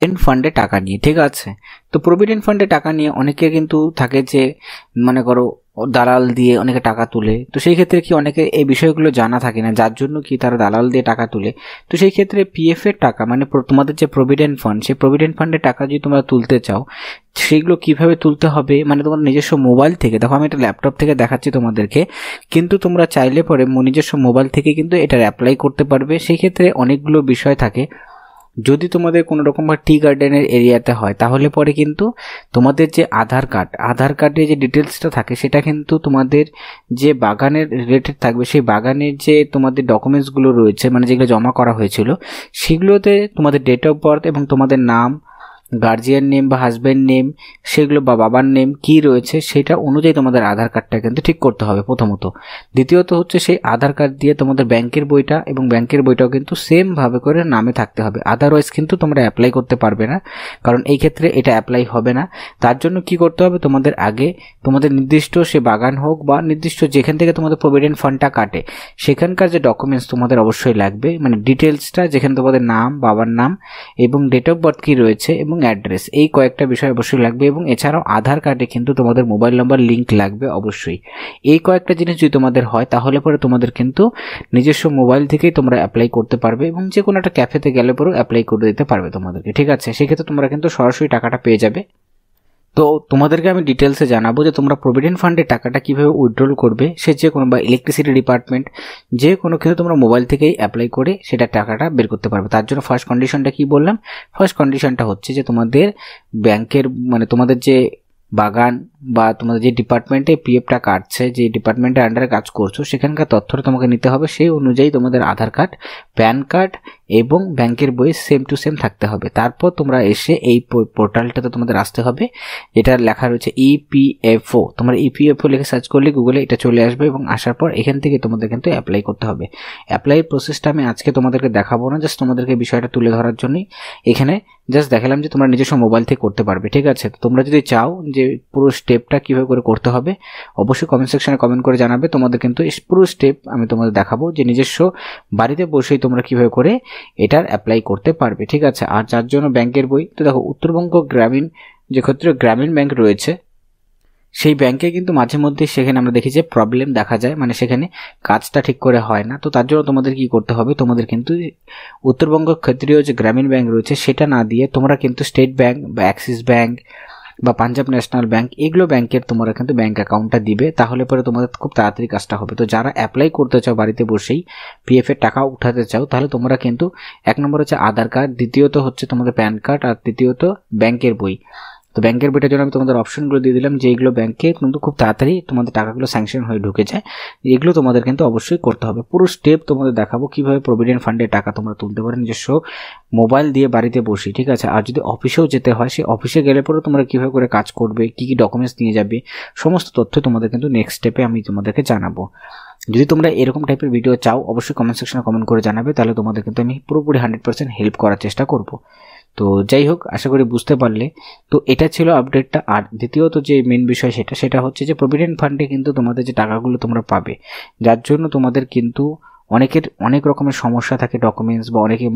provident ফান্ডে টাকা নিয়ে ঠিক আছে তো প্রভিডেন্ট ফান্ডে টাকা নিয়ে অনেকে কিন্তু থাকে যে মনে করো দালাল দিয়ে অনেকে টাকা তুলে তো সেই ক্ষেত্রে কি অনেকে এই বিষয়গুলো জানা থাকে না যার জন্য কি তারা দালাল দিয়ে টাকা তুলে তো সেই ক্ষেত্রে পিএফ এর টাকা মানে তোমাদের যে প্রভিডেন্ট ফান্ড সেই প্রভিডেন্ট ফান্ডে টাকা যদি তোমরা তুলতে চাও সেগুলো কিভাবে তুলতে হবে মানে তোমার নিজস্ব মোবাইল থেকে দেখো আমি এটা ল্যাপটপ থেকে দেখাচ্ছি তোমাদেরকে কিন্তু তোমরা চাইলে পরে নিজস্ব মোবাইল থেকে কিন্তু এটার অ্যাপ্লাই করতে পারবে সেই ক্ষেত্রে অনেকগুলো বিষয় থাকে যদি তোমাদের কোনো রকম বা টি গার্ডেনের এরিয়াতে হয় তাহলে পরে কিন্তু তোমাদের যে আধার কার্ড আধার কার্ডে যে ডিটেলসটা থাকে সেটা কিন্তু তোমাদের যে বাগানের রিলেটেড থাকবে সেই বাগানের যে তোমাদের ডকুমেন্টসগুলো রয়েছে মানে যেগুলো জমা করা হয়েছিল সেগুলোতে তোমাদের ডেট অফ বার্থ এবং তোমাদের নাম গার্জিয়ান নেম বা হাজব্যান্ড নেম সেগুলো বা বাবার নেম কি রয়েছে সেটা অনুযায়ী তোমাদের আধার কার্ডটা কিন্তু ঠিক করতে হবে প্রথমত দ্বিতীয়ত হচ্ছে সেই আধার কার্ড দিয়ে তোমাদের ব্যাংকের বইটা এবং ব্যাংকের বইটাও কিন্তু সেমভাবে করে নামে থাকতে হবে আদারওয়াইজ কিন্তু তোমরা অ্যাপ্লাই করতে পারবে না কারণ এই ক্ষেত্রে এটা অ্যাপ্লাই হবে না তার জন্য কি করতে হবে তোমাদের আগে তোমাদের নির্দিষ্ট সে বাগান হোক বা নির্দিষ্ট যেখান থেকে তোমাদের প্রভিডেন্ট ফান্ডটা কাটে সেখানকার যে ডকুমেন্টস তোমাদের অবশ্যই লাগবে মানে ডিটেলসটা যেখানে তোমাদের নাম বাবার নাম এবং ডেট অফ বার্থ কী রয়েছে এবং অ্যাড্রেস এই কয়েকটা বিষয় অবশ্যই লাগবে এবং এছাড়াও আধার কার্ডে কিন্তু তোমাদের মোবাইল নাম্বার লিঙ্ক লাগবে অবশ্যই এই কয়েকটা জিনিস যদি তোমাদের হয় তাহলে পরে তোমাদের কিন্তু নিজস্ব মোবাইল থেকেই তোমরা অ্যাপ্লাই করতে পারবে এবং যে কোনো একটা ক্যাফেতে গেলে পরেও অ্যাপ্লাই করে দিতে পারবে তোমাদেরকে ঠিক আছে সেক্ষেত্রে তোমরা কিন্তু সরাসরি টাকাটা পেয়ে যাবে তো তোমাদেরকে আমি ডিটেলসে জানাবো যে তোমরা প্রভিডেন্ট ফান্ডের টাকাটা কীভাবে উইথড্রল করবে সে যে কোনো বা ইলেকট্রিসিটি ডিপার্টমেন্ট যে কোনো ক্ষেত্রে তোমরা মোবাইল থেকেই অ্যাপ্লাই করে সেটা টাকাটা বের করতে পারবে তার জন্য ফার্স্ট কন্ডিশনটা কি বললাম ফার্স্ট কন্ডিশনটা হচ্ছে যে তোমাদের ব্যাংকের মানে তোমাদের যে বাগান বা তোমাদের যে ডিপার্টমেন্টে পিএফটা কাটছে যে ডিপার্টমেন্টের আন্ডারে কাজ করছো সেখানকার তথ্যটা তোমাকে নিতে হবে সেই অনুযায়ী তোমাদের আধার কার্ড প্যান কার্ড এবং ব্যাংকের বই সেম টু সেম থাকতে হবে তারপর তোমরা এসে এই পোর্টালটাতে তোমাদের আসতে হবে এটা লেখা রয়েছে ইপিএফও e তোমরা ইপিএফও e লিখে সার্চ করলে গুগলে এটা চলে আসবে এবং আসার পর এখান থেকে তোমাদের কিন্তু অ্যাপ্লাই করতে হবে অ্যাপ্লাইয়ের প্রসেসটা আমি আজকে তোমাদেরকে দেখাবো না জাস্ট তোমাদেরকে বিষয়টা তুলে ধরার জন্যই এখানে জাস্ট দেখালাম যে তোমরা নিজস্ব মোবাইল থেকে করতে পারবে ঠিক আছে তোমরা যদি চাও যে পুরো স্টেপটা কীভাবে করে করতে হবে অবশ্যই কমেন্ট সেকশনে কমেন্ট করে জানাবে তোমাদের কিন্তু পুরো স্টেপ আমি তোমাদের দেখাবো যে নিজস্ব বাড়িতে বসেই তোমরা কীভাবে করে এটার অ্যাপ্লাই করতে পারবে ঠিক আছে আর যার জন্য ব্যাংকের বই তো দেখো উত্তরবঙ্গ গ্রামীণ যে ক্ষেত্রে গ্রামীণ ব্যাংক রয়েছে সেই ব্যাংকে কিন্তু মাঝে মধ্যে সেখানে আমরা দেখি যে প্রবলেম দেখা যায় মানে সেখানে কাজটা ঠিক করে হয় না তো তার জন্য তোমাদের কি করতে হবে তোমাদের কিন্তু উত্তরবঙ্গ ক্ষেত্রীয় যে গ্রামীণ ব্যাংক রয়েছে সেটা না দিয়ে তোমরা কিন্তু স্টেট ব্যাংক বা অ্যাক্সিস ব্যাংক বা পাঞ্জাব ন্যাশনাল ব্যাংক এগুলো ব্যাংকের তোমরা কিন্তু ব্যাঙ্ক অ্যাকাউন্টটা দিবে তাহলে পরে তোমাদের খুব তাড়াতাড়ি কাজটা হবে তো যারা অ্যাপ্লাই করতে চাও বাড়িতে বসেই পি এফের টাকা উঠাতে চাও তাহলে তোমরা কিন্তু এক নম্বর হচ্ছে আধার কার্ড দ্বিতীয়ত হচ্ছে তোমাদের প্যান কার্ড আর তৃতীয়ত ব্যাংকের বই ব্যাংকের বইটার জন্য আমি তোমাদের অপশনগুলো দিয়ে দিলাম যে এগুলো ব্যাংকে কিন্তু খুব তাড়াতাড়ি তোমাদের টাকাগুলো স্যাংশন হয়ে ঢুকে যায় এগুলো তোমাদের কিন্তু অবশ্যই করতে হবে পুরো স্টেপ তোমাদের দেখাবো কীভাবে প্রভিডেন্ট ফান্ডে টাকা তোমরা তুলতে পারো নিজস্ব মোবাইল দিয়ে বাড়িতে বসি ঠিক আছে আর যদি অফিসেও যেতে হয় সেই অফিসে গেলে পরে তোমরা কীভাবে করে কাজ করবে কী কী ডকুমেন্টস নিয়ে যাবে সমস্ত তথ্য তোমাদের কিন্তু নেক্সট স্টেপে আমি তোমাদেরকে জানাবো যদি তোমরা এরকম টাইপের ভিডিও চাও অবশ্যই কমেন্ট সেকশনে কমেন্ট করে জানাবে তাহলে তোমাদের কিন্তু আমি পুরোপুরি হান্ড্রেড পার্সেন্ট হেল্প করার চেষ্টা করবো তো যাই হোক আশা করি বুঝতে পারলে তো এটা ছিল আপডেটটা আর দ্বিতীয়ত যে মেন বিষয় সেটা সেটা হচ্ছে যে প্রভিডেন্ট ফান্ডে কিন্তু তোমাদের যে টাকাগুলো তোমরা পাবে যার জন্য তোমাদের কিন্তু অনেকের অনেক রকমের সমস্যা থাকে ডকুমেন্টস বা অনেকে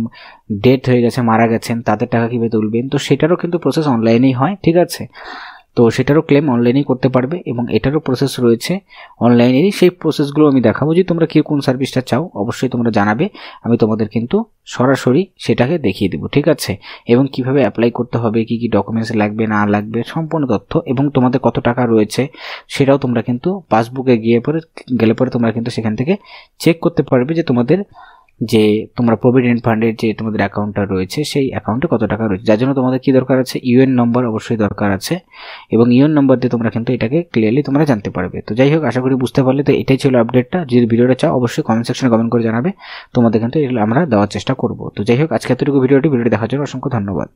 ডেথ হয়ে গেছে মারা গেছেন তাদের টাকা কীভাবে তুলবেন তো সেটারও কিন্তু প্রসেস অনলাইনেই হয় ঠিক আছে তো সেটারও ক্লেম অনলাইনেই করতে পারবে এবং এটারও প্রসেস রয়েছে অনলাইনেরই সেই প্রসেসগুলো আমি দেখাবো যে তোমরা কী কোন সার্ভিসটা চাও অবশ্যই তোমরা জানাবে আমি তোমাদের কিন্তু সরাসরি সেটাকে দেখিয়ে দেবো ঠিক আছে এবং কিভাবে অ্যাপ্লাই করতে হবে কি কি ডকুমেন্টস লাগবে না লাগবে সম্পূর্ণ তথ্য এবং তোমাদের কত টাকা রয়েছে সেটাও তোমরা কিন্তু পাসবুকে গিয়ে পরে গেলে পরে তোমরা কিন্তু সেখান থেকে চেক করতে পারবে যে তোমাদের যে তোমরা প্রভিডেন্ট ফান্ডের যে তোমাদের অ্যাকাউন্টটা রয়েছে সেই অ্যাকাউন্টে কত টাকা রয়েছে যার জন্য তোমাদের কী দরকার আছে ইউএন নম্বর অবশ্যই দরকার আছে এবং ইউএন নম্বর দিয়ে তোমরা কিন্তু এটাকে ক্লিয়ারলি তোমরা জানতে পারবে তো যাই হোক আশা করি বুঝতে পারলে তো এটাই ছিল আপডেটটা যদি ভিডিওটা চাও অবশ্যই কমেন্ট সেকশনে কমেন্ট করে জানাবে তোমাদের কিন্তু এগুলো আমরা দেওয়ার চেষ্টা করব তো যাই হোক আজকে এতটুকু ভিডিওটি ভিডিও দেখার জন্য অসংখ্য ধন্যবাদ